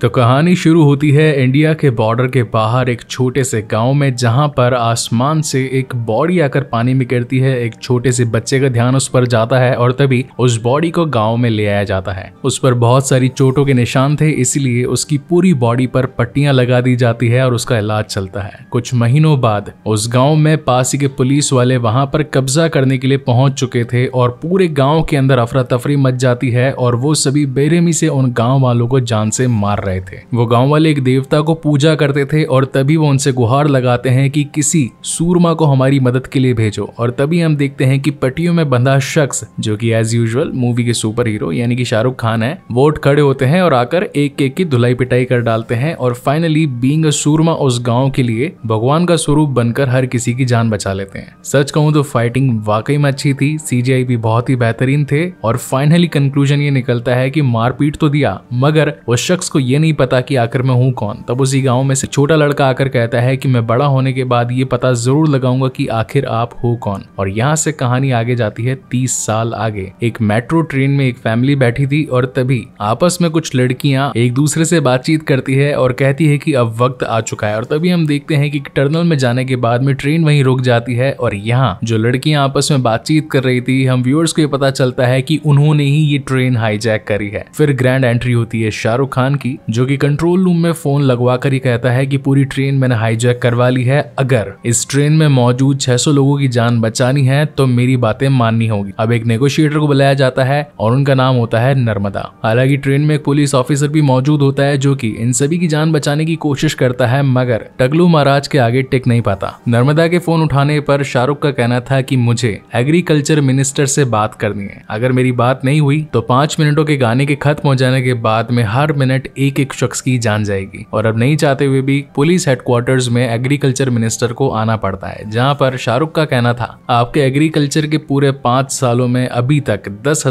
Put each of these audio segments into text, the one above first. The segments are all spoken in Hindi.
तो कहानी शुरू होती है इंडिया के बॉर्डर के बाहर एक छोटे से गांव में जहां पर आसमान से एक बॉडी आकर पानी में गिरती है एक छोटे से बच्चे का ध्यान उस पर जाता है और तभी उस बॉडी को गांव में ले आया जाता है उस पर बहुत सारी चोटों के निशान थे इसीलिए उसकी पूरी बॉडी पर पट्टियां लगा दी जाती है और उसका इलाज चलता है कुछ महीनों बाद उस गाँव में पासी के पुलिस वाले वहां पर कब्जा करने के लिए पहुंच चुके थे और पूरे गाँव के अंदर अफरा तफरी मच जाती है और वो सभी बेरहमी से उन गाँव वालों को जान से मार रहे रहे थे वो गांव वाले एक देवता को पूजा करते थे और तभी वो उनसे गुहार लगाते हैं कि किसी सूरमा को हमारी मदद के लिए भेजो और तभी हम देखते हैं कि पटियों में बंधा शख्स जो कि एज यूजल मूवी के सुपर हीरो यानी कि शाहरुख खान है वो उठ खड़े होते हैं और आकर एक एक की धुलाई पिटाई कर डालते हैं और फाइनली बींग सूरमा उस गाँव के लिए भगवान का स्वरूप बनकर हर किसी की जान बचा लेते हैं सच कहूँ तो फाइटिंग वाकई में अच्छी थी सीजीआई भी बहुत ही बेहतरीन थे और फाइनली कंक्लूजन ये निकलता है कि मारपीट तो दिया मगर उस शख्स को ये नहीं पता कि आखिर मैं हूँ कौन तब उसी गाँव में से छोटा लड़का आकर कहता है कि मैं बड़ा होने के बाद ये पता जरूर लगाऊंगा कि आखिर आप हो कौन और यहाँ से कहानी आगे जाती है तीस साल आगे एक मेट्रो ट्रेन में एक फैमिली बैठी थी और तभी आपस में कुछ लड़कियां एक दूसरे से बातचीत करती है और कहती है कि अब वक्त आ चुका है और तभी हम देखते हैं कि टर्नल में जाने के बाद में ट्रेन वहीं रुक जाती है और यहाँ जो लड़कियां आपस में बातचीत कर रही थी हम व्यूअर्स को ये पता चलता है कि उन्होंने ही ये ट्रेन हाईजैक करी है फिर ग्रैंड एंट्री होती है शाहरुख खान की जो कि कंट्रोल रूम में फोन लगवा कर ही कहता है कि पूरी ट्रेन मैंने हाईजैक करवा ली है अगर इस ट्रेन में मौजूद 600 लोगों की जान बचानी है तो मेरी बातें माननी होगी अब एक नेगोशिएटर को बुलाया जाता है और उनका नाम होता है नर्मदा हालांकि ट्रेन में एक पुलिस ऑफिसर भी मौजूद होता है जो की इन सभी की जान बचाने की कोशिश करता है मगर टगलू महाराज के आगे टिक नहीं पाता नर्मदा के फोन उठाने पर शाहरुख का कहना था की मुझे एग्रीकल्चर मिनिस्टर से बात करनी है अगर मेरी बात नहीं हुई तो पांच मिनटों के गाने के खत्म हो जाने के बाद में हर मिनट एक एक शख्स की जान जाएगी और अब नहीं चाहते हुए भी पुलिस हेडक्वार्टर्स में एग्रीकल्चर मिनिस्टर को आना पड़ता है जहाँ पर शाहरुख का कहना था आपके एग्रीकल्चर के पूरे पांच सालों में अभी तक दस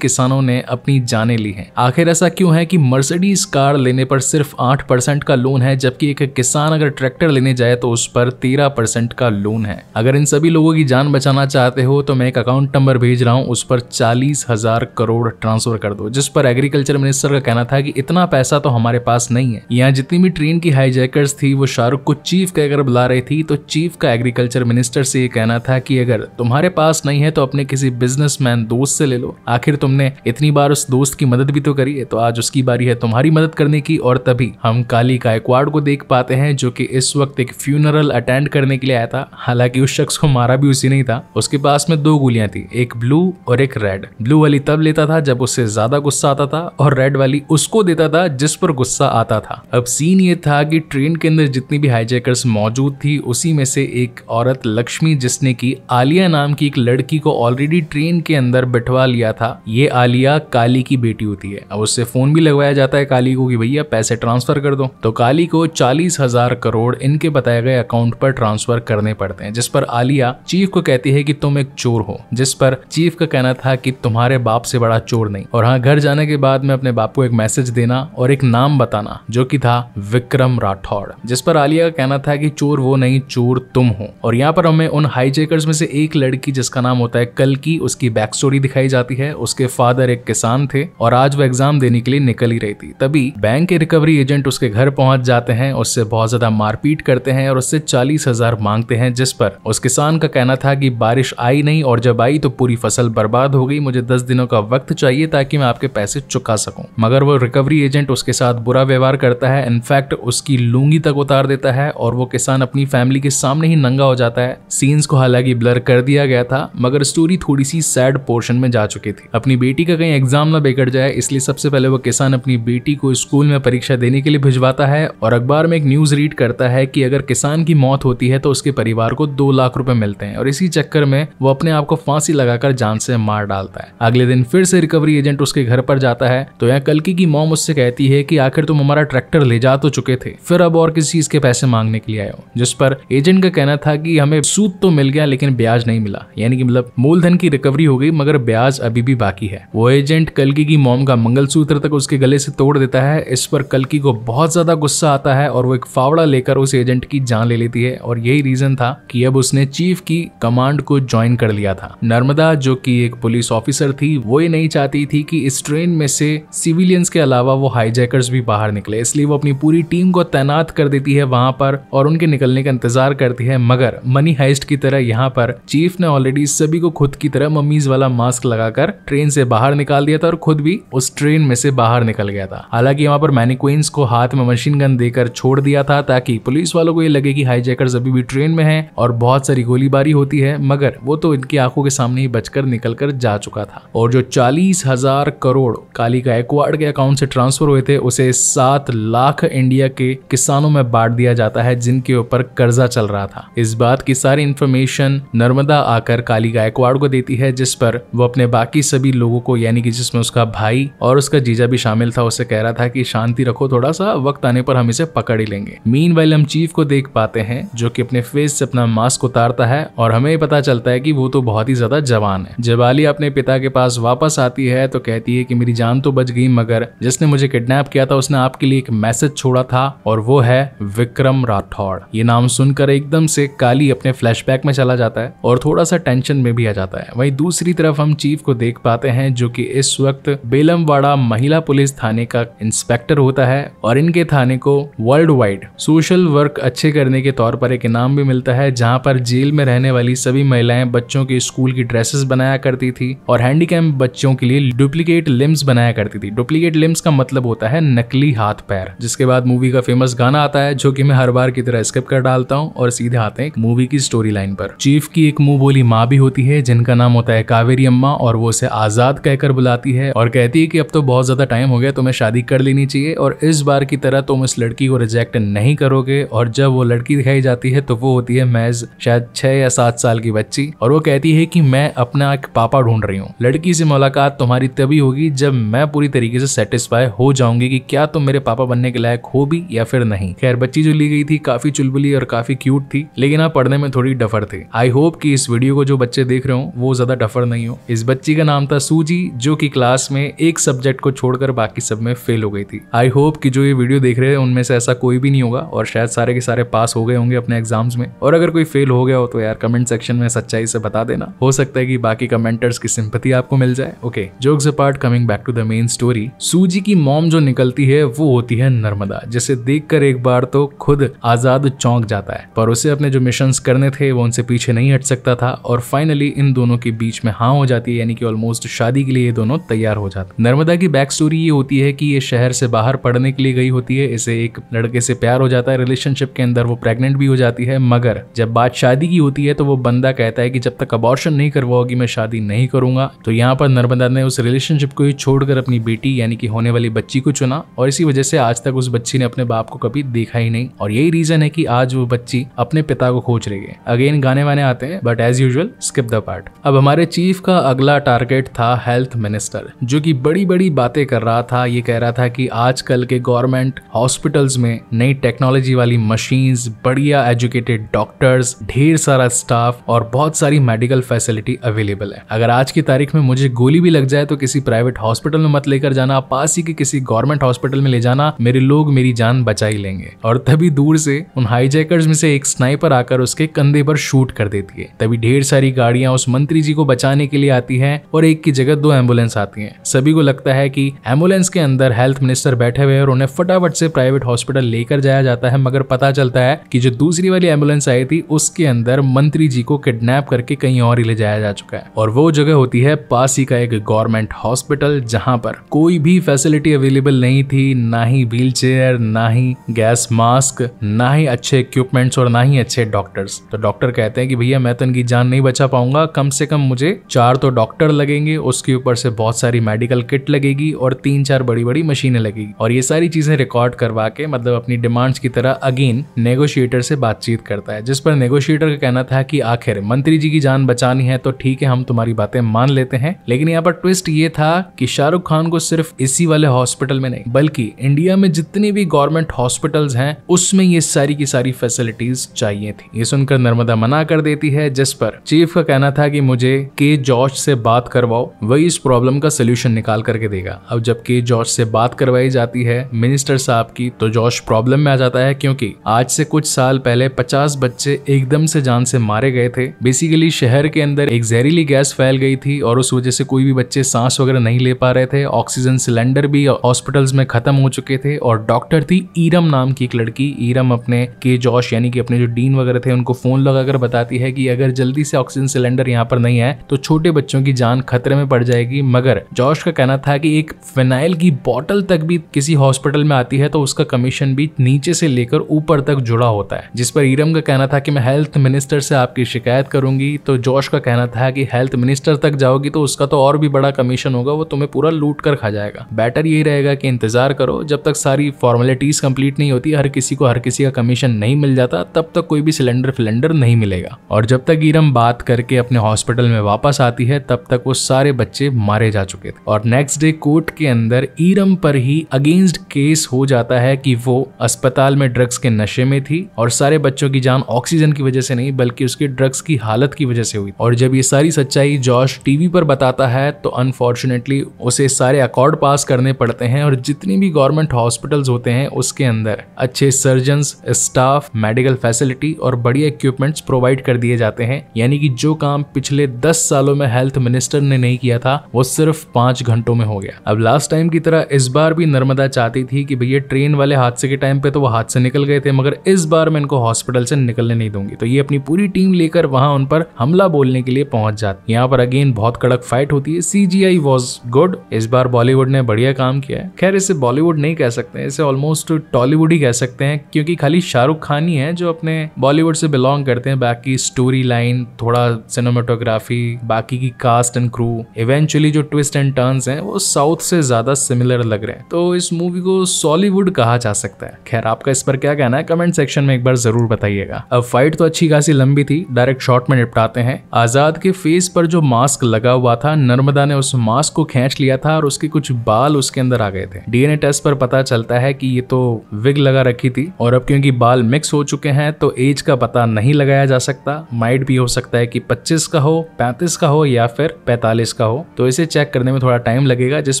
किसानों ने अपनी जाने ली है आखिर ऐसा क्यों है कि मर्सिडीज कार लेने पर सिर्फ आठ परसेंट का लोन है जबकि एक किसान अगर ट्रैक्टर लेने जाए तो उस पर तेरह परसेंट का लोन है अगर इन सभी लोगों की जान बचाना चाहते हो तो मैं एक अकाउंट नंबर भेज रहा हूँ उस पर चालीस हजार करोड़ ट्रांसफर कर दो जिस पर एग्रीकल्चर मिनिस्टर का कहना जाना था कि इतना पैसा तो हमारे पास नहीं है यहाँ जितनी भी ट्रेन की हाईजैकर्स थी वो शाहरुख को चीफ कहकर बुला रही थी तो चीफ का एग्रीकल्चर मिनिस्टर से ये कहना था कि अगर तुम्हारे पास नहीं है तो अपने किसी बिजनेस दोस्त से ले लो आखिर तुमने इतनी बार उस दोस्त की मदद भी तो करी है तो आज उसकी बारी है तुम्हारी मदद करने की और तभी हम काली गायकवाड़ को देख पाते हैं जो कि इस वक्त एक फ्यूनरल अटेंड करने के लिए आया था हालांकि उस शख्स को मारा भी उसी नहीं था उसके पास में दो गोलियां थी एक ब्लू और एक रेड ब्लू वाली तब लेता था जब उससे ज्यादा गुस्सा आता था और रेड वाली गाली उसको देता था जिस पर गुस्सा आता था अब सीन ये था कि ट्रेन के अंदर जितनी भी हाईजैकर्स मौजूद थी उसी में से एक औरत लक्ष्मी जिसने की आलिया नाम की एक लड़की को ऑलरेडी ट्रेन के अंदर बिठवा लिया था ये आलिया काली की बेटी होती है अब उससे फोन भी लगवाया जाता है काली को कि भैया पैसे ट्रांसफर कर दो तो काली को चालीस हजार करोड़ इनके बताए गए अकाउंट पर ट्रांसफर करने पड़ते हैं जिस पर आलिया चीफ को कहती है कि तुम एक चोर हो जिस पर चीफ का कहना था कि तुम्हारे बाप से बड़ा चोर नहीं और हाँ घर जाने के बाद मैं अपने बाप को एक मैसेज देना और एक नाम बताना जो कि था विक्रम राठौड़ जिस पर आलिया का कहना था कि चोर वो नहीं चोर तुम हो और यहाँ पर हमें उन हाईजेकर्स में से एक लड़की जिसका नाम होता है कल की उसकी बैक स्टोरी दिखाई जाती है उसके फादर एक किसान थे और आज वो एग्जाम देने के लिए निकल ही रही थी तभी बैंक के रिकवरी एजेंट उसके घर पहुंच जाते हैं उससे बहुत ज्यादा मारपीट करते हैं और उससे चालीस मांगते हैं जिस पर उस किसान का कहना था कि बारिश आई नहीं और जब आई तो पूरी फसल बर्बाद हो गई मुझे दस दिनों का वक्त चाहिए ताकि मैं आपके पैसे चुका सकूं मगर अगर वो रिकवरी एजेंट उसके साथ बुरा व्यवहार करता है इनफैक्ट उसकी लूंगी तक उतार देता है और वो किसान अपनी फैमिली के सामने ही नंगा हो जाता है सीन्स को हालांकि ब्लर कर दिया गया था मगर स्टोरी थोड़ी सी सैड पोर्शन में जा चुकी थी अपनी बेटी का कहीं एग्जाम ना बिगड़ जाए इसलिए सबसे पहले वो किसान अपनी बेटी को स्कूल में परीक्षा देने के लिए भिजवाता है और अखबार में एक न्यूज रीड करता है कि अगर किसान की मौत होती है तो उसके परिवार को दो लाख रुपए मिलते हैं और इसी चक्कर में वो अपने आप को फांसी लगाकर जान से मार डालता है अगले दिन फिर से रिकवरी एजेंट उसके घर पर जाता है तो यहाँ कल लड़की की मोम उससे कहती है कि आखिर तुम हमारा ट्रैक्टर ले जा तो चुके थे फिर अब और किसी चीज के पैसे मांगने के लिए आए हो जिस पर एजेंट का कहना था कि हमें सूद तो मिल गया लेकिन ब्याज नहीं मिला यानी कि मतलब मूलधन की रिकवरी हो गई मगर ब्याज अभी भी बाकी है वो एजेंट कलकी की मोम का मंगलसूत्र तक उसके गले से तोड़ देता है इस पर कलकी को बहुत ज्यादा गुस्सा आता है और वो एक फावड़ा लेकर उस एजेंट की जान ले लेती है और यही रीजन था कि अब उसने चीफ की कमांड को ज्वाइन कर लिया था नर्मदा जो कि एक पुलिस ऑफिसर थी वो ये नहीं चाहती थी कि इस ट्रेन में से सिविलियन सिविलियंस के अलावा वो हाईजैकर्स भी बाहर निकले इसलिए वो अपनी पूरी टीम को तैनात कर देती है वहां पर और उनके निकलने का इंतजार करती है मगर मनी हाइस्ट की तरह यहाँ पर चीफ ने ऑलरेडी सभी को खुद की तरह मम्मीज वाला मास्क लगाकर ट्रेन से बाहर निकाल दिया था और खुद भी उस ट्रेन में से बाहर निकल गया था हालांकि यहाँ पर मैनिक्वेंस को हाथ में मशीन गन देकर छोड़ दिया था ताकि पुलिस वालों को ये लगे कि हाईजैकर्स अभी भी ट्रेन में है और बहुत सारी गोलीबारी होती है मगर वो तो इनकी आंखों के सामने ही बचकर निकलकर जा चुका था और जो चालीस हजार करोड़ काली का एक्वाड के अकाउंट से ट्रांसफर हुए थे उसे सात लाख इंडिया के किसानों में बांट दिया जाता है जिनके ऊपर कर्जा चल रहा था इस बात की सारी इंफॉर्मेशन नर्मदा आकर काली गायकवाड़ को देती है जिस पर वो अपने बाकी सभी लोगों को यानी कि जिसमें उसका भाई और उसका जीजा भी शामिल था उसे कह रहा था कि शांति रखो थोड़ा सा वक्त आने पर हम इसे पकड़ ही लेंगे मीन वाइल हम चीफ को देख पाते हैं जो की अपने फेस से अपना मास्क उतारता है और हमें पता चलता है की वो तो बहुत ही ज्यादा जवान है जब आलिया अपने पिता के पास वापस आती है तो कहती है की मेरी जान तो बच गई मगर कर जिसने मुझे किडनैप किया था उसने आपके लिए एक मैसेज छोड़ा था और वो है विक्रम राठौड़ ये नाम सुनकर एकदम से काली अपने फ्लैशबैक में चला जाता है और थोड़ा सा टेंशन में भी आ जाता है वहीं दूसरी तरफ हम चीफ को देख पाते हैं जो कि इस वक्त बेलमवाड़ा महिला पुलिस थाने का इंस्पेक्टर होता है और इनके थाने को वर्ल्ड वाइड सोशल वर्क अच्छे करने के तौर पर एक इनाम भी मिलता है जहां पर जेल में रहने वाली सभी महिलाएं बच्चों के स्कूल की ड्रेसेस बनाया करती थी और हैंडीकैम बच्चों के लिए डुप्लीकेट लिम्स बनाया करती थी डुप्लीकेट डुप्लीकेट लिम्स का मतलब होता है नकली हाथ पैर जिसके बाद मूवी का फेमस गाना आता है जो कि मैं हर बार की तरह स्किप कर डालता हूँ और सीधे आते हैं मूवी की स्टोरी लाइन पर चीफ की एक मुंह बोली माँ भी होती है जिनका नाम होता है कावेरी अम्मा और वो उसे आजाद कहकर बुलाती है और कहती है कि अब तो बहुत ज्यादा टाइम हो गया तुम्हें शादी कर लेनी चाहिए और इस बार की तरह तुम इस लड़की को रिजेक्ट नहीं करोगे और जब वो लड़की दिखाई जाती है तो वो होती है मैज शायद छह या सात साल की बच्ची और वो कहती है कि मैं अपना एक पापा ढूंढ रही हूँ लड़की से मुलाकात तुम्हारी तभी होगी जब मैं पूरी तरीके से सेटिस्फाई हो जाऊंगी कि क्या तुम मेरे पापा बनने के लायक हो भी या फिर नहीं खैर बच्ची जो ली गई थी काफी चुलबुली और काफी क्यूट थी लेकिन आप पढ़ने में थोड़ी डफर थे आई होप कि इस वीडियो को जो बच्चे देख रहे हो वो ज्यादा डफर नहीं हो इस बच्ची का नाम था सूजी जो की क्लास में एक सब्जेक्ट को छोड़कर बाकी सब में फेल हो गई थी आई होप की जो ये वीडियो देख रहे हैं उनमें से ऐसा कोई भी नहीं होगा और शायद सारे के सारे पास हो गए होंगे अपने एग्जाम्स में और अगर कोई फेल हो गया हो तो यार कमेंट सेक्शन में सच्चाई से बता देना हो सकता है कि बाकी कमेंटर्स की सिंपति आपको मिल जाए okay jokes apart coming back to the main story सूजी की मोम जो निकलती है वो होती है नर्मदा जिसे देखकर एक बार तो खुद आजाद चौंक जाता है पर उसे अपने जो मिशन करने थे वो उनसे पीछे नहीं हट सकता था और फाइनली इन दोनों के बीच में हाँ हो जाती है यानी कि ऑलमोस्ट शादी के लिए ये दोनों तैयार हो जाते नर्मदा की बैक स्टोरी ये होती है कि ये शहर से बाहर पढ़ने के लिए गई होती है इसे एक लड़के से प्यार हो जाता है रिलेशनशिप के अंदर वो प्रेगनेंट भी हो जाती है मगर जब बात शादी की होती है तो वो बंदा कहता है कि जब तक अबॉर्शन नहीं करवाओगी मैं शादी नहीं करूंगा तो यहाँ पर नर्मदा ने उस रिलेशनशिप को ही छोड़कर अपनी बेटी यानी कि होने वाली बच्ची को चुना और इसी वजह से आज तक उस बच्ची ने अपने बाप को कभी देखा ही नहीं और यही रीजन है कि आज वो बच्ची अपने पिता को खोज रही है अगेन गाने वाने आते हैं but as usual skip the part अब हमारे चीफ का अगला टारगेट था हेल्थ मिनिस्टर जो की बड़ी बड़ी बातें कर रहा था ये कह रहा था कि आजकल के गवर्नमेंट हॉस्पिटल्स में नई टेक्नोलॉजी वाली मशीन बढ़िया एजुकेटेड डॉक्टर्स ढेर सारा स्टाफ और बहुत सारी मेडिकल फैसिलिटी अवेलेबल है अगर आज की तारीख में मुझे गोली भी लग जाए तो किसी प्राइवेट हॉस्पिटल में मत लेकर जाना यहाँ पास ही के किसी गवर्नमेंट हॉस्पिटल में ले जाना मेरे लोग मेरी जान बचा ही लेंगे और तभी दूर से उन हाईजैकर्स में से एक स्नाइपर आकर उसके कंधे पर शूट कर देती है तभी ढेर सारी गाड़ियां उस मंत्री जी को बचाने के लिए आती है और एक की जगह दो एम्बुलेंस आती है सभी को लगता है की एम्बुलेंस के अंदर हेल्थ मिनिस्टर बैठे हुए और उन्हें फटाफट से प्राइवेट हॉस्पिटल लेकर जाया जाता है मगर पता चलता है की जो दूसरी वाली एम्बुलेंस आई थी उसके अंदर मंत्री जी को किडनैप करके कहीं और ही ले जाया जा चुका है और वो जगह होती है पासी का एक गवर्नमेंट हॉस्पिटल जहां पर कोई भी भी फैसिलिटी अवेलेबल नहीं थी ना ही व्हील चेयर ना ही गैस मास्क ना ही अच्छे इक्विपमेंट्स और ना ही अच्छे डॉक्टर्स तो डॉक्टर कहते हैं कि भैया मैं तो इनकी जान नहीं बचा पाऊंगा कम से कम मुझे चार तो डॉक्टर लगेंगे उसके ऊपर से बहुत सारी मेडिकल किट लगेगी और तीन चार बड़ी बड़ी मशीनें लगेगी और ये सारी चीजें रिकॉर्ड करवा के मतलब अपनी डिमांड्स की तरह अगेन नेगोशिएटर से बातचीत करता है जिस पर नेगोशिएटर का कहना था कि आखिर मंत्री जी की जान बचानी है तो ठीक है हम तुम्हारी बातें मान लेते हैं लेकिन यहाँ पर ट्विस्ट ये था कि शाहरुख खान को सिर्फ इसी वाले हॉस्पिटल में नहीं बल्कि इंडिया में जितनी भी गवर्नमेंट हॉस्पिटल्स हैं उसमें ये सारी की सारी फैसिलिटीज चाहिए थी ये सुनकर नर्मदा मना कर देती है जिस पर चीफ का कहना था कि मुझे के जॉर्ज से बात करवाओ वही इस प्रॉब्लम का सोल्यूशन निकाल करके देगा अब जब के जॉर्ज से बात करवाई जाती है मिनिस्टर साहब की तो जॉर्ज प्रॉब्लम में आ जाता है क्योंकि आज से कुछ साल पहले 50 बच्चे एकदम से जान से मारे गए थे बेसिकली शहर के अंदर एक जहरीली गैस फैल गई थी और उस वजह से कोई भी बच्चे सांस वगैरह नहीं ले पा रहे थे ऑक्सीजन सिलेंडर भी हॉस्पिटल्स में ख़त्म हो चुके थे और डॉक्टर थी ईरम नाम की एक लड़की ईरम अपने के जॉश यानी कि अपने जो डीन वगैरह थे उनको फ़ोन लगाकर बताती है कि अगर जल्दी से ऑक्सीजन सिलेंडर यहाँ पर नहीं आए तो छोटे बच्चों की जान खतरे में पड़ जाएगी मगर जॉश का कहना था कि एक फेनाइल की बॉटल तक भी किसी हॉस्पिटल में आती है तो उसका कमीशन भी नीचे से लेकर ऊपर तक जुड़ा होता है जिस पर ईरम का कहना था कि मैं हेल्थ मिनिस्टर से आपकी शिकायत करूंगी तो जॉश का कहना था कि हेल्थ मिनिस्टर तक जाओगी तो उसका तो और भी बड़ा कमीशन होगा वो तुम्हें पूरा लूट कर खा जाएगा जाएगा बेटर यही रहेगा कि इंतजार करो जब तक सारी फॉर्मेलिटीज कंप्लीट नहीं होती हर किसी को हर किसी का कमीशन नहीं मिल जाता तब तक कोई भी सिलेंडर फिलेंडर नहीं मिलेगा और जब तक ईरम बात करके अपने हॉस्पिटल में वापस आती है तब तक वो सारे बच्चे मारे जा चुके थे और नेक्स्ट डे कोर्ट के अंदर ईरम पर ही अगेंस्ट केस हो जाता है कि वो अस्पताल में ड्रग्स के नशे में थी और सारे बच्चों की जान ऑक्सीजन की वजह से नहीं बल्कि उसके ड्रग्स की हालत की वजह से हुई और जब ये सारी सच्चाई जॉर्ज टीवी पर बताता है तो अनफॉर्चुनेटली उसे सारे अकॉर्ड पास करने पड़ते हैं और जितनी भी गवर्नमेंट हॉस्पिटल्स होते हैं उसके अंदर अच्छे सर्जन स्टाफ मेडिकल फैसिलिटी और बढ़िया इक्विपमेंट्स प्रोवाइड कर दिए जाते हैं यानी कि जो काम पिछले दस सालों में हेल्थ मिनिस्टर ने नहीं किया था वो सिर्फ पांच घंटों में हो गया अब लास्ट टाइम की तरह इस बार भी नर्मदा चाहती थी कि भैया ट्रेन वाले हादसे के टाइम पे तो वो हाथ से निकल गए थे मगर इस बार मैं इनको हॉस्पिटल से निकलने नहीं दूंगी तो ये अपनी पूरी टीम लेकर वहां उन पर हमला बोलने के लिए पहुंच जाती यहाँ पर अगेन बहुत कड़क फाइट होती है सी जी आई वॉज गुड इस बार बॉलीवुड बॉलीवुड ने बढ़िया काम किया है खैर इसे बॉलीवुड नहीं कह सकते इसे ऑलमोस्ट टॉलीवुड ही कह सकते हैं क्योंकि खाली शाहरुख खान ही है जो अपने बॉलीवुड से बिलोंग करते हैं बाकी स्टोरी लाइन थोड़ा सिनेमाटोग्राफी बाकी की कास्ट एंड क्रू इवेंचुअली जो ट्विस्ट एंड टर्न्स हैं वो साउथ से ज्यादा सिमिलर लग रहे हैं तो इस मूवी को सॉलीवुड कहा जा सकता है खैर आपका इस पर क्या कहना है कमेंट सेक्शन में एक बार जरूर बताइएगा अब फाइट तो अच्छी खासी लंबी थी डायरेक्ट शॉट में निपटाते हैं आजाद के फेस पर जो मास्क लगा हुआ था नर्मदा ने उस मास्क को खींच लिया था और उसकी कुछ बाल उसके अंदर आ गए थे डीएनए टेस्ट पर पता चलता है कि ये तो विग लगा रखी थी और अब क्योंकि बाल मिक्स हो चुके हैं तो एज का पता नहीं लगाया जा सकता माइट भी हो सकता है कि 25 का हो 35 का हो या फिर 45 का हो तो इसे चेक करने में थोड़ा टाइम लगेगा जिस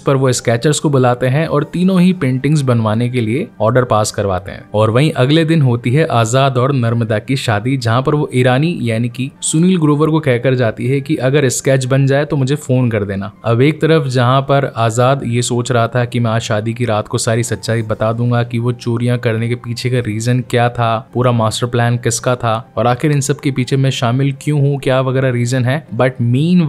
पर वो स्केचर्स को बुलाते हैं और तीनों ही पेंटिंग्स बनवाने के लिए ऑर्डर पास करवाते हैं और वहीं अगले दिन होती है आजाद और नर्मदा की शादी जहाँ पर वो ईरानी यानी कि सुनील ग्रोवर को कहकर जाती है कि अगर स्केच बन जाए तो मुझे फोन कर देना अब एक तरफ जहाँ पर आजाद ये सोच रहा था कि मैं आज शादी की रात को सारी सच्चाई बता दूंगा कि वो चोरियां करने के पीछे का रीजन क्या था पूरा मास्टर प्लान किसका था और आखिर इन सब के पीछे मैं शामिल क्यों हूँ क्या वगैरह रीजन है बट मीन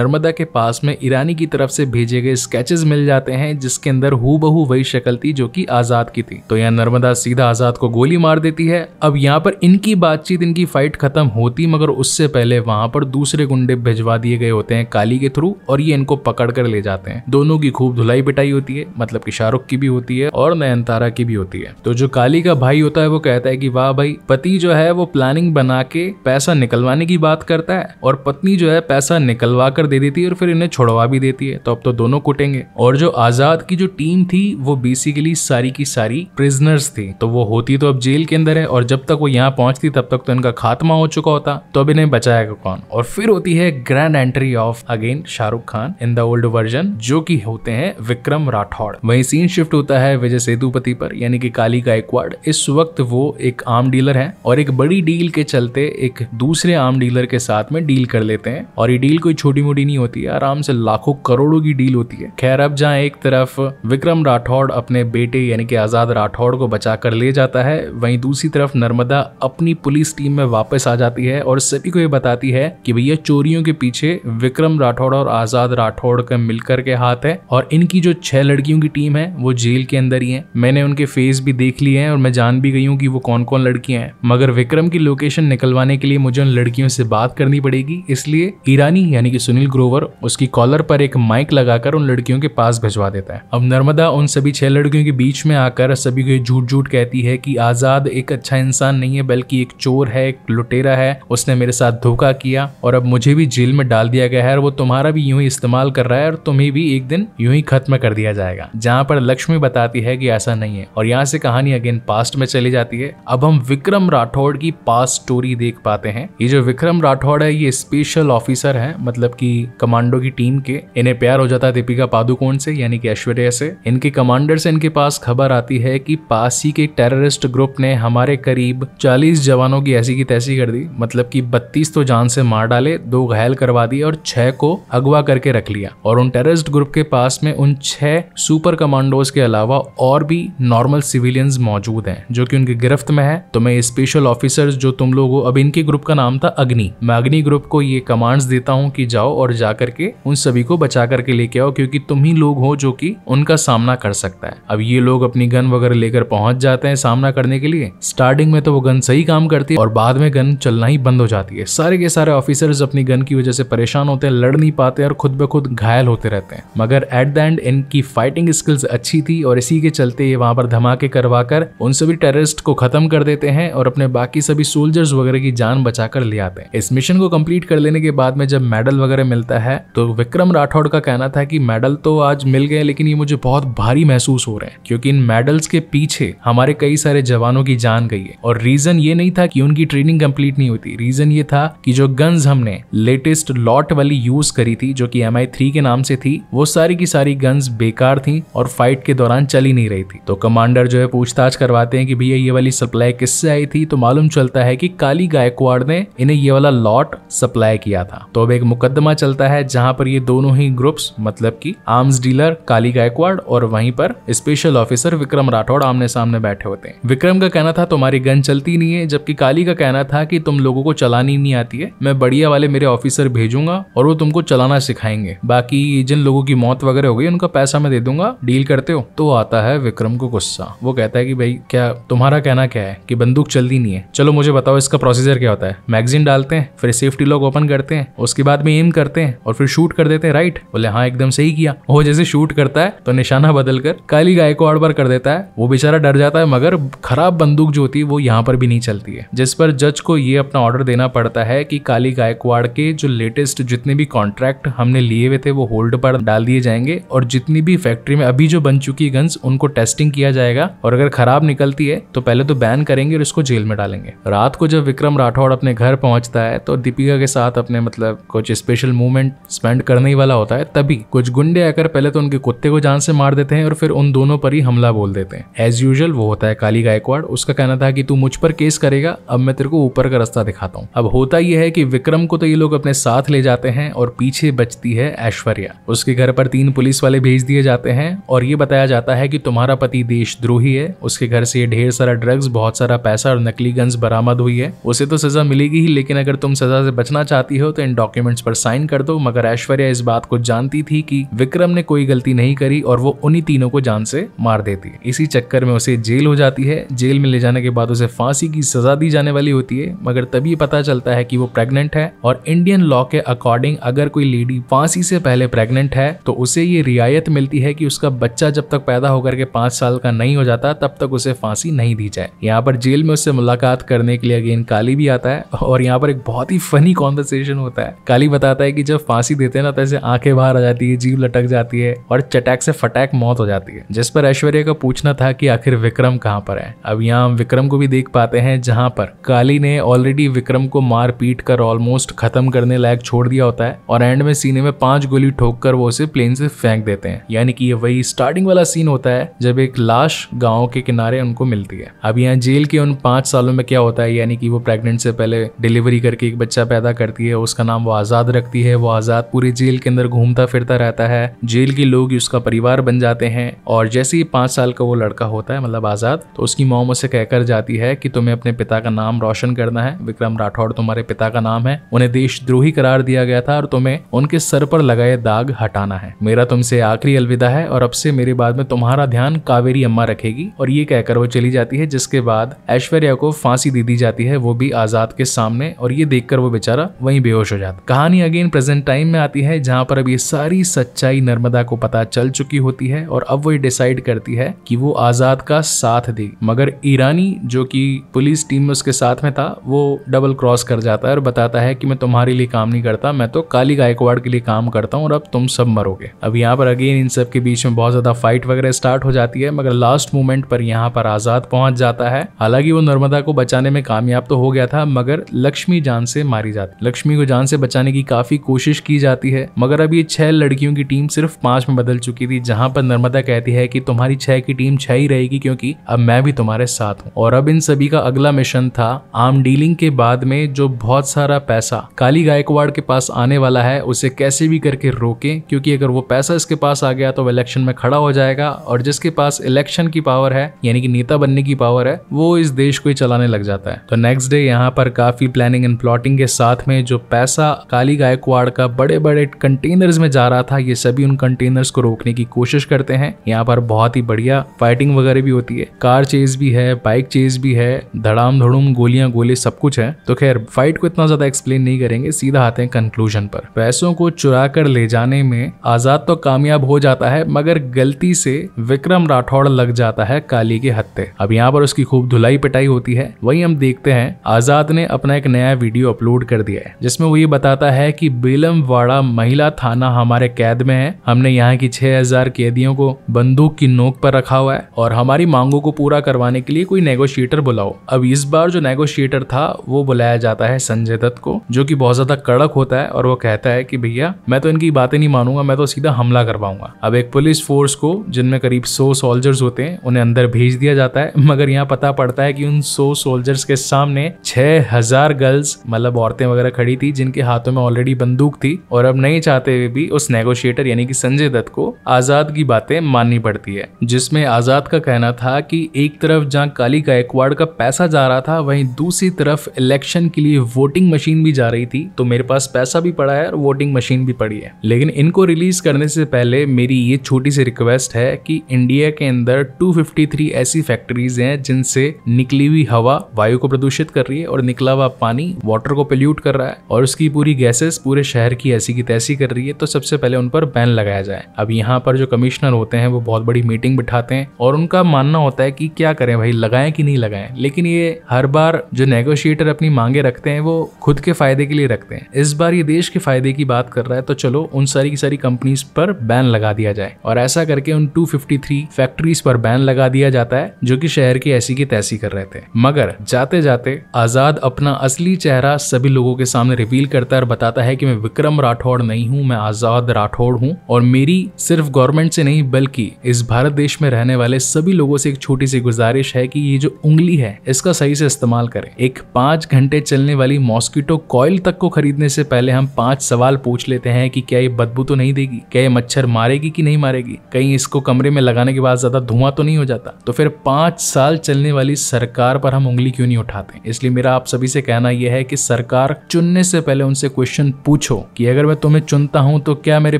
नर्मदा के पास में ईरानी की तरफ से भेजे गए स्केचेस मिल जाते हैं जिसके अंदर हु बहू वही शक्ल थी जो की आजाद की थी तो यहाँ नर्मदा सीधा आजाद को गोली मार देती है अब यहाँ पर इनकी बातचीत इनकी फाइट खत्म होती मगर उससे पहले वहां पर दूसरे गुंडे भिजवा दिए गए होते हैं काली के थ्रू और ये इनको पकड़ कर ले जाते हैं दोनों की खूब खूब धुलाई पिटाई होती है मतलब कि शाहरुख की भी होती है और नयनतारा की भी होती है तो जो काली का भाई होता है वो कहता है कि वाह भाई पति जो है वो प्लानिंग बना के पैसा निकलवाने की बात करता है और पत्नी जो है पैसा निकलवा कर दे देती है और फिर इन्हें छोड़वा भी देती है तो अब तो दोनों कुटेंगे और जो आजाद की जो टीम थी वो बेसिकली सारी की सारी प्रिजनर्स थी तो वो होती तो अब जेल के अंदर है और जब तक वो यहाँ पहुंचती तब तक तो इनका खात्मा हो चुका होता तो अब इन्हें बचाएगा कौन और फिर होती है grand entry of again Shahrukh Khan in the old version जो की होते हैं हैं विक्रम राठौड़ वहीं सीन शिफ्ट होता है विजय सेतुपति पर यानी कि काली गायकवाड़ इस वक्त वो एक आम डीलर है और एक बड़ी डील के चलते एक दूसरे आम डीलर के साथ में डील कर लेते हैं और ये डील कोई छोटी मोटी नहीं होती है आराम से लाखों करोड़ों की डील होती है खैर अब जहाँ एक तरफ विक्रम राठौड़ अपने बेटे यानी कि आजाद राठौड़ को बचा कर ले जाता है वहीं दूसरी तरफ नर्मदा अपनी पुलिस टीम में वापस आ जाती है और सभी को ये बताती है कि भैया चोरियों के पीछे विक्रम राठौड़ और आजाद राठौड़ का मिलकर के हाथ है और इनकी जो छह लड़कियों की टीम है वो जेल के अंदर ही है मैंने उनके फेस भी देख लिए हैं और मैं जान भी गई हूँ कि वो कौन कौन लड़कियां हैं मगर विक्रम की लोकेशन निकलवाने के लिए मुझे उन लड़कियों से बात करनी पड़ेगी इसलिए ईरानी यानी कि सुनील ग्रोवर उसकी कॉलर पर एक माइक लगाकर उन लड़कियों के पास भिजवा देता है अब नर्मदा उन सभी छह लड़कियों के बीच में आकर सभी को झूठ झूठ कहती है कि आजाद एक अच्छा इंसान नहीं है बल्कि एक चोर है एक लुटेरा है उसने मेरे साथ धोखा किया और अब मुझे भी जेल में डाल दिया गया है और वो तुम्हारा भी यूं ही इस्तेमाल कर रहा है और तुम्हें भी एक दिन यूं ही ही खत्म कर दिया जाएगा जहाँ पर लक्ष्मी बताती है कि ऐसा नहीं है और यहाँ से कहानी अगेन पास्ट में चली जाती है अब हम विक्रम राठौड़ की पास्ट स्टोरी देख पाते हैं ये जो विक्रम राठौड़ है ये स्पेशल ऑफिसर है मतलब की कमांडो की टीम के इन्हें प्यार हो जाता है दीपिका पादुकोण से यानी कि ऐश्वर्या से इनके कमांडर से इनके पास खबर आती है कि पासी के टेररिस्ट ग्रुप ने हमारे करीब 40 जवानों की ऐसी की तैसी कर दी मतलब कि 32 तो जान से मार डाले दो घायल करवा दी और छह को अगवा करके रख लिया और उन टेररिस्ट ग्रुप के पास में जिसमें उन छह सुपर कमांडोज के अलावा और भी नॉर्मल सिविलियंस मौजूद हैं जो कि उनकी गिरफ्त में है तो मैं स्पेशल ऑफिसर्स जो तुम लोग अब इनके ग्रुप का नाम था अग्नि मैं अग्नि ग्रुप को ये कमांड्स देता हूँ कि जाओ और जा करके उन सभी को बचा करके लेके आओ क्योंकि तुम ही लोग हो जो कि उनका सामना कर सकता है अब ये लोग अपनी गन वगैरह लेकर पहुंच जाते हैं सामना करने के लिए स्टार्टिंग में तो वो गन सही काम करती है और बाद में गन चलना ही बंद हो जाती है सारे के सारे ऑफिसर्स अपनी गन की वजह से परेशान होते हैं लड़ नहीं पाते और खुद ब खुद घायल होते रहते हैं मगर एट एट द एंड इनकी फाइटिंग स्किल्स अच्छी थी और इसी के चलते ये वहां पर धमाके करवा कर उन सभी टेररिस्ट को खत्म कर देते हैं और अपने बाकी सभी सोल्जर्स वगैरह की जान बचा कर ले आते हैं इस मिशन को कंप्लीट कर लेने के बाद में जब मेडल वगैरह मिलता है तो विक्रम राठौड़ का कहना था कि मेडल तो आज मिल गए लेकिन ये मुझे बहुत भारी महसूस हो रहे हैं क्योंकि इन मेडल्स के पीछे हमारे कई सारे जवानों की जान गई है और रीजन ये नहीं था कि उनकी ट्रेनिंग कंप्लीट नहीं होती रीजन ये था कि जो गन्स हमने लेटेस्ट लॉट वाली यूज करी थी जो कि एम के नाम से थी वो सारी की सारी सारी गन्स बेकार थी और फाइट के दौरान चली नहीं रही थी तो कमांडर जो है पूछताछ करवाते हैं कि भैया ये वाली सप्लाई किससे आई थी तो मालूम चलता है कि काली गायकवाड़ ने इन्हें ये वाला लॉट सप्लाई किया था तो अब एक मुकदमा चलता है जहां पर ये दोनों ही ग्रुप्स मतलब की आर्म्स डीलर काली गायकवाड़ और वहीं पर स्पेशल ऑफिसर विक्रम राठौड़ आमने सामने बैठे होते हैं विक्रम का कहना था तुम्हारी गन चलती नहीं है जबकि काली का कहना था कि तुम लोगों को चलानी नहीं आती है मैं बढ़िया वाले मेरे ऑफिसर भेजूंगा और वो तुमको चलाना सिखाएंगे बाकी जिन लोगों की मौत वगैरह हो गई उनका पैसा मैं दे दूंगा डील करते हो तो आता है विक्रम को गुस्सा वो कहता है कि भाई क्या तुम्हारा कहना क्या है कि बंदूक चलती नहीं है चलो मुझे बताओ इसका प्रोसीजर क्या होता है मैगजीन डालते हैं फिर सेफ्टी लॉक ओपन करते हैं उसके बाद में एम करते हैं और फिर शूट कर देते हैं राइट बोले हाँ एकदम सही किया वो जैसे शूट करता है तो निशाना बदल कर काली गाय को आड़ बार कर देता है वो बेचारा डर जाता है मगर खराब बंदूक जो होती है वो यहाँ पर भी नहीं चलती है जिस पर जज को ये अपना ऑर्डर देना पड़ता है कि काली गायकवाड़ के जो लेटेस्ट जितने भी कॉन्ट्रैक्ट हमने लिए हुए थे वो होल्ड पर डाल दिए जाएंगे और जितनी भी फैक्ट्री में अभी जो बन चुकी गन्स उनको टेस्टिंग किया जाएगा और अगर खराब निकलती है तो पहले तो बैन करेंगे और इसको जेल में डालेंगे रात को जब विक्रम राठौड़ अपने घर पहुंचता है तो दीपिका के साथ अपने मतलब कुछ स्पेशल मूवमेंट स्पेंड करने ही वाला होता है तभी कुछ गुंडे आकर पहले तो उनके कुत्ते को जान से मार देते हैं और फिर उन दोनों पर ही हमला बोल देते हैं एज यूजल वो होता है काली गायकवाड़ उसका कहना था कि तू मुझ पर केस करेगा अब मैं तेरे को ऊपर का रास्ता दिखाता हूँ अब होता यह है कि विक्रम को तो ये लोग अपने साथ ले जाते हैं और पीछे बचती है ऐश्वर्या उसके घर पर तीन पुलिस पुलिस वाले भेज दिए जाते हैं और ये बताया जाता है कि तुम्हारा पति देशद्रोही है उसके घर से ढेर सारा ड्रग्स बहुत सारा पैसा और नकली गन्स बरामद हुई है उसे तो सजा मिलेगी ही लेकिन अगर तुम सजा से बचना चाहती हो तो इन डॉक्यूमेंट्स पर साइन कर दो मगर ऐश्वर्या इस बात को जानती थी कि विक्रम ने कोई गलती नहीं करी और वो उन्हीं तीनों को जान से मार देती है इसी चक्कर में उसे जेल हो जाती है जेल में ले जाने के बाद उसे फांसी की सजा दी जाने वाली होती है मगर तभी पता चलता है कि वो प्रेग्नेंट है और इंडियन लॉ के अकॉर्डिंग अगर कोई लेडी फांसी से पहले प्रेग्नेंट है तो उसे ये ये रियायत मिलती है कि उसका बच्चा जब तक पैदा होकर के पांच साल का नहीं हो जाता तब तक उसे फांसी नहीं दी जाए यहाँ पर जेल में उससे मुलाकात करने के लिए अगेन काली भी आता है और यहाँ पर एक बहुत ही फनी कॉन्वर्सेशन होता है काली बताता है कि जब फांसी देते हैं ना तो ऐसे आंखें बाहर आ जाती है जीव लटक जाती है और चटैक से फटैक मौत हो जाती है जिस पर ऐश्वर्या का पूछना था कि आखिर विक्रम कहाँ पर है अब यहाँ हम विक्रम को भी देख पाते हैं जहाँ पर काली ने ऑलरेडी विक्रम को मार पीट कर ऑलमोस्ट खत्म करने लायक छोड़ दिया होता है और एंड में सीने में पांच गोली ठोक कर वो उसे प्लेन से फेंक देते हैं यानी कि ये वही स्टार्टिंग वाला सीन होता है जब एक लाश गांव के किनारे उनको मिलती है अब यहाँ जेल के उन पांच सालों में क्या होता है यानी कि वो प्रेग्नेंट से पहले डिलीवरी करके एक बच्चा पैदा करती है उसका नाम वो आजाद रखती है वो आजाद पूरी जेल के अंदर घूमता फिरता रहता है जेल के लोग उसका परिवार बन जाते हैं और जैसे ही पांच साल का वो लड़का होता है मतलब आजाद तो उसकी मोम उसे कहकर जाती है कि तुम्हें अपने पिता का नाम रोशन करना है विक्रम राठौड़ तुम्हारे पिता का नाम है उन्हें देशद्रोही करार दिया गया था और तुम्हें उनके सर पर लगाए दाग हटाना है मेरा तुम तो तुमसे आखिरी अलविदा है और अब से मेरे बाद में तुम्हारा ध्यान कावेरी अम्मा रखेगी और ये कहकर वो चली जाती है जिसके बाद ऐश्वर्या को फांसी दे दी जाती है वो भी आजाद के सामने और ये देखकर वो बेचारा वहीं बेहोश हो जाता कहानी अगेन प्रेजेंट टाइम में आती है जहाँ पर अब ये सारी सच्चाई नर्मदा को पता चल चुकी होती है और अब वो डिसाइड करती है कि वो आजाद का साथ दे मगर ईरानी जो कि पुलिस टीम में उसके साथ में था वो डबल क्रॉस कर जाता है और बताता है कि मैं तुम्हारे लिए काम नहीं करता मैं तो काली गायकवाड़ के लिए काम करता हूँ और अब तुम सब मरोगे अब यहाँ पर अगेन इन सब के बीच में बहुत ज़्यादा फाइट वगैरह स्टार्ट हो जाती है मगर लास्ट मोमेंट पर यहाँ पर आज़ाद पहुंच जाता है हालांकि वो नर्मदा को बचाने में कामयाब तो हो गया था मगर लक्ष्मी जान से मारी जाती लक्ष्मी को जान से बचाने की काफ़ी कोशिश की जाती है मगर अब ये छह लड़कियों की टीम सिर्फ पांच में बदल चुकी थी जहाँ पर नर्मदा कहती है कि तुम्हारी छह की टीम छह ही रहेगी क्योंकि अब मैं भी तुम्हारे साथ हूँ और अब इन सभी का अगला मिशन था आर्म डीलिंग के बाद में जो बहुत सारा पैसा काली गायकवाड़ के पास आने वाला है उसे कैसे भी करके रोके क्योंकि अगर वो पैसा पैसा इसके पास आ गया तो वह इलेक्शन में खड़ा हो जाएगा और जिसके पास इलेक्शन की पावर है यानी कि नेता बनने की पावर है वो इस देश को ही चलाने लग जाता है तो नेक्स्ट डे यहाँ पर काफी प्लानिंग एंड प्लॉटिंग के साथ में जो पैसा काली गायकवाड़ का बड़े बड़े कंटेनर्स में जा रहा था ये सभी उन कंटेनर्स को रोकने की कोशिश करते हैं यहाँ पर बहुत ही बढ़िया फाइटिंग वगैरह भी होती है कार चेज भी है बाइक चेज भी है धड़ाम धड़ुम गोलियां गोले सब कुछ है तो खैर फाइट को इतना ज्यादा एक्सप्लेन नहीं करेंगे सीधा आते हैं कंक्लूजन पर पैसों को चुरा कर ले जाने में आजाद तो कामयाब हो जाता है मगर गलती से विक्रम राठौड़ लग जाता है काली के हत्ते अब यहाँ पर उसकी खूब धुलाई पिटाई होती है वही हम देखते हैं आजाद ने अपना एक नया वीडियो अपलोड कर दिया है जिसमें वो ये बताता है कि बेलमवाड़ा महिला थाना हमारे कैद में है हमने यहाँ की हजार कैदियों को बंदूक की नोक पर रखा हुआ है और हमारी मांगों को पूरा करवाने के लिए कोई नेगोशिएटर बुलाओ अब इस बार जो नेगोशिएटर था वो बुलाया जाता है संजय दत्त को जो की बहुत ज्यादा कड़क होता है और वो कहता है की भैया मैं तो इनकी बातें नहीं मानूंगा मैं तो सीधा हम हमला करवाऊंगा अब एक पुलिस फोर्स को जिनमें करीब सौ सोल्जर्स होते हैं उन्हें अंदर भेज दिया जाता है मगर यहाँ पता पड़ता है कि उन सौ सोल्जर्स के सामने छह हजार गर्ल्स मतलब औरतें वगैरह खड़ी थी जिनके हाथों में ऑलरेडी बंदूक थी और अब नहीं चाहते हुए भी उस नेगोशिएटर यानी कि संजय दत्त को आजाद की बातें माननी पड़ती है जिसमें आजाद का कहना था कि एक तरफ जहाँ काली गायकवाड़ का पैसा जा रहा था वहीं दूसरी तरफ इलेक्शन के लिए वोटिंग मशीन भी जा रही थी तो मेरे पास पैसा भी पड़ा है और वोटिंग मशीन भी पड़ी है लेकिन इनको रिलीज करने से से पहले मेरी ये छोटी सी रिक्वेस्ट है कि इंडिया के अंदर 253 ऐसी फैक्ट्रीज हैं जिनसे निकली हुई हवा वायु को प्रदूषित कर रही है और निकला हुआ पानी वाटर को पोल्यूट कर रहा है और उसकी पूरी गैसेस पूरे शहर की ऐसी की तैसी कर रही है तो सबसे पहले उन पर बैन लगाया जाए अब यहाँ पर जो कमिश्नर होते हैं वो बहुत बड़ी मीटिंग बिठाते हैं और उनका मानना होता है कि क्या करें भाई लगाएं कि नहीं लगाएं लेकिन ये हर बार जो नेगोशिएटर अपनी मांगे रखते हैं वो खुद के फायदे के लिए रखते हैं इस बार ये देश के फायदे की बात कर रहा है तो चलो उन सारी की सारी कंपनीज पर पर बैन लगा दिया जाए और ऐसा करके उन 253 फैक्ट्रीज पर बैन लगा दिया जाता है जो कि शहर की ऐसी की तैसी कर रहे थे मगर जाते जाते आजाद अपना असली चेहरा सभी लोगों के सामने रिवील करता है और बताता है कि मैं विक्रम राठौड़ नहीं हूँ मैं आजाद राठौड़ हूँ और मेरी सिर्फ गवर्नमेंट से नहीं बल्कि इस भारत देश में रहने वाले सभी लोगों से एक छोटी सी गुजारिश है कि ये जो उंगली है इसका सही से इस्तेमाल करें एक पांच घंटे चलने वाली मॉस्किटो कॉयल तक को खरीदने से पहले हम पांच सवाल पूछ लेते हैं कि क्या ये बदबू तो नहीं देगी क्या ये मच्छर मारेगी कि नहीं मारेगी कहीं इसको कमरे में लगाने के बाद ज्यादा धुआं तो नहीं हो जाता तो फिर पांच साल चलने वाली सरकार पर हम उंगली क्यों नहीं उठाते इसलिए मेरा आप सभी से कहना यह है कि सरकार चुनने से पहले उनसे क्वेश्चन पूछो कि अगर मैं तुम्हें चुनता हूं तो क्या मेरे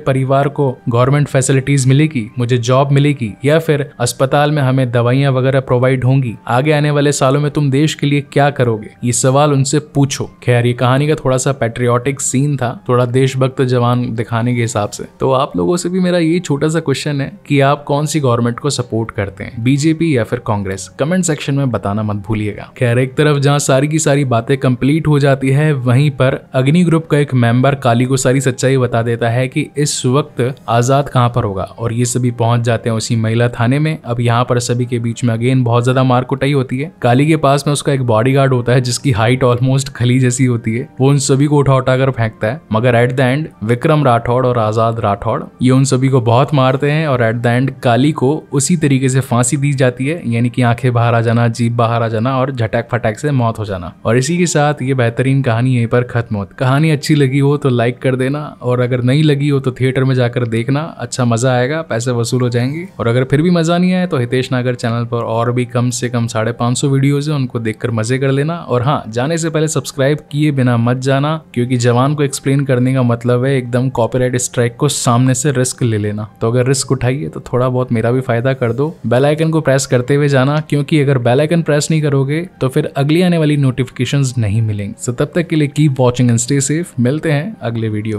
परिवार को गवर्नमेंट फैसिलिटीज मिलेगी मुझे जॉब मिलेगी या फिर अस्पताल में हमें दवाइयां वगैरह प्रोवाइड होंगी आगे आने वाले सालों में तुम देश के लिए क्या करोगे ये सवाल उनसे पूछो खैर ये कहानी का थोड़ा सा पेट्रियाटिक सीन था थोड़ा देशभक्त जवान दिखाने के हिसाब से तो आप लोग लोगों से भी मेरा ये छोटा सा क्वेश्चन है कि आप कौन सी गवर्नमेंट को सपोर्ट करते हैं बीजेपी या फिर कांग्रेस कमेंट सेक्शन में बताना मत भूलिएगा खैर एक तरफ जहाँ सारी की सारी बातें कंप्लीट हो जाती है वहीं पर अग्नि ग्रुप का एक मेंबर काली को सारी सच्चाई बता देता है कि इस वक्त आजाद कहाँ पर होगा और ये सभी पहुंच जाते हैं उसी महिला थाने में अब यहाँ पर सभी के बीच में अगेन बहुत ज्यादा मारकुटाई होती है काली के पास में उसका एक बॉडी होता है जिसकी हाइट ऑलमोस्ट खली जैसी होती है वो उन सभी को उठा उठा कर फेंकता है मगर at the end Vikram Rathore और आजाद राठौड़ ये उन सभी को बहुत मारते हैं और एट द एंड काली को उसी तरीके से फांसी दी जाती है यानी कि आंखें बाहर आ जाना जीप बाहर आ जाना और झटक फटक से मौत हो जाना और इसी के साथ ये बेहतरीन कहानी यहीं पर खत्म होती कहानी अच्छी लगी हो तो लाइक कर देना और अगर नहीं लगी हो तो थिएटर में जाकर देखना अच्छा मजा आएगा पैसे वसूल हो जाएंगे और अगर फिर भी मजा नहीं आया तो हितेश नागर चैनल पर और भी कम से कम साढ़े पांच सौ वीडियोज है उनको देखकर मजे कर लेना और हाँ जाने से पहले सब्सक्राइब किए बिना मत जाना क्योंकि जवान को एक्सप्लेन करने का मतलब है एकदम कॉपीराइट स्ट्राइक को सामने से से रिस्क ले लेना तो अगर रिस्क उठाइए तो थोड़ा बहुत मेरा भी फायदा कर दो बेल आइकन को प्रेस करते हुए जाना क्योंकि अगर बेल आइकन प्रेस नहीं करोगे तो फिर अगली आने वाली नोटिफिकेशन नहीं मिलेंगी तो तब तक के लिए keep watching and stay safe मिलते हैं अगले वीडियो में